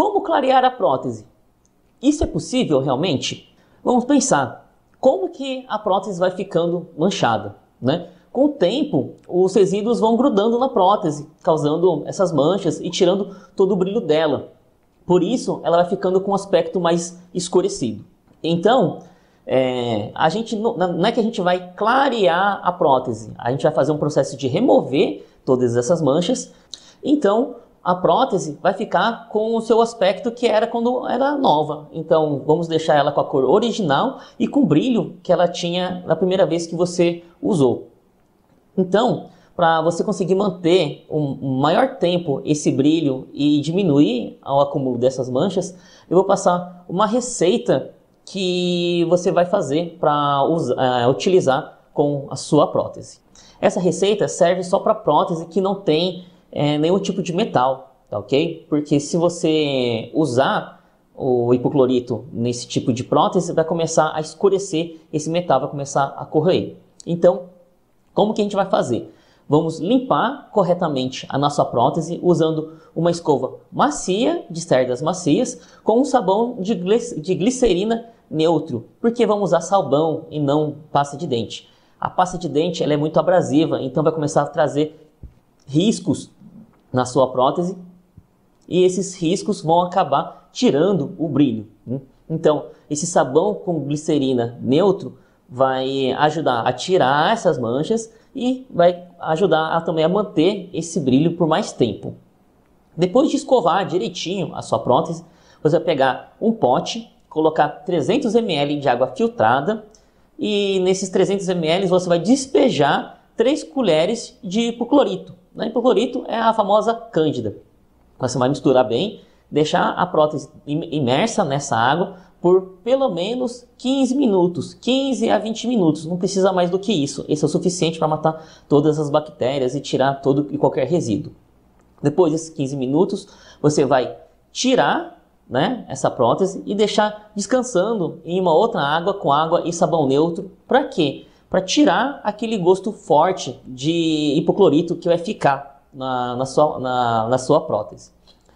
Como clarear a prótese? Isso é possível realmente? Vamos pensar. Como que a prótese vai ficando manchada, né? Com o tempo, os resíduos vão grudando na prótese, causando essas manchas e tirando todo o brilho dela. Por isso, ela vai ficando com um aspecto mais escurecido. Então, é, a gente não, é que a gente vai clarear a prótese, a gente vai fazer um processo de remover todas essas manchas. Então, a prótese vai ficar com o seu aspecto que era quando era nova. Então, vamos deixar ela com a cor original e com o brilho que ela tinha na primeira vez que você usou. Então, para você conseguir manter um maior tempo esse brilho e diminuir o acúmulo dessas manchas, eu vou passar uma receita que você vai fazer para uh, é, utilizar com a sua prótese. Essa receita serve só para prótese que não tem é, nenhum tipo de metal, tá ok? Porque se você usar o hipoclorito nesse tipo de prótese, vai começar a escurecer esse metal, vai começar a corroer. Então, como que a gente vai fazer? Vamos limpar corretamente a nossa prótese usando uma escova macia, de cerdas macias, com um sabão de, de glicerina neutro, porque vamos usar sabão e não pasta de dente. A pasta de dente ela é muito abrasiva, então vai começar a trazer riscos na sua prótese e esses riscos vão acabar tirando o brilho. Né? Então, esse sabão com glicerina neutro vai ajudar a tirar essas manchas e vai ajudar a, também a manter esse brilho por mais tempo. Depois de escovar direitinho a sua prótese, você vai pegar um pote, colocar 300 ml de água filtrada e nesses 300 ml você vai despejar 3 colheres de hipoclorito. Na né? hipoclorito então, é a famosa cândida. Então, você vai misturar bem, deixar a prótese imersa nessa água por pelo menos 15 minutos, 15 a 20 minutos, não precisa mais do que isso. Isso é o suficiente para matar todas as bactérias e tirar todo e qualquer resíduo. Depois desses 15 minutos, você vai tirar né, essa prótese e deixar descansando em uma outra água com água e sabão neutro. Para quê? para tirar aquele gosto forte de hipoclorito que vai ficar na, na, sua, na, na sua prótese.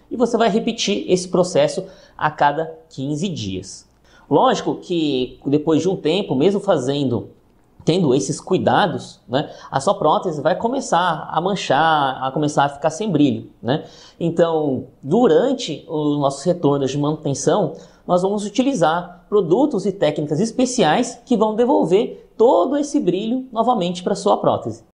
E você vai repetir esse processo a cada 15 dias. Lógico que depois de um tempo, mesmo fazendo tendo esses cuidados, né, a sua prótese vai começar a manchar, a começar a ficar sem brilho. Né? Então, durante os nossos retornos de manutenção, nós vamos utilizar produtos e técnicas especiais que vão devolver todo esse brilho novamente para a sua prótese.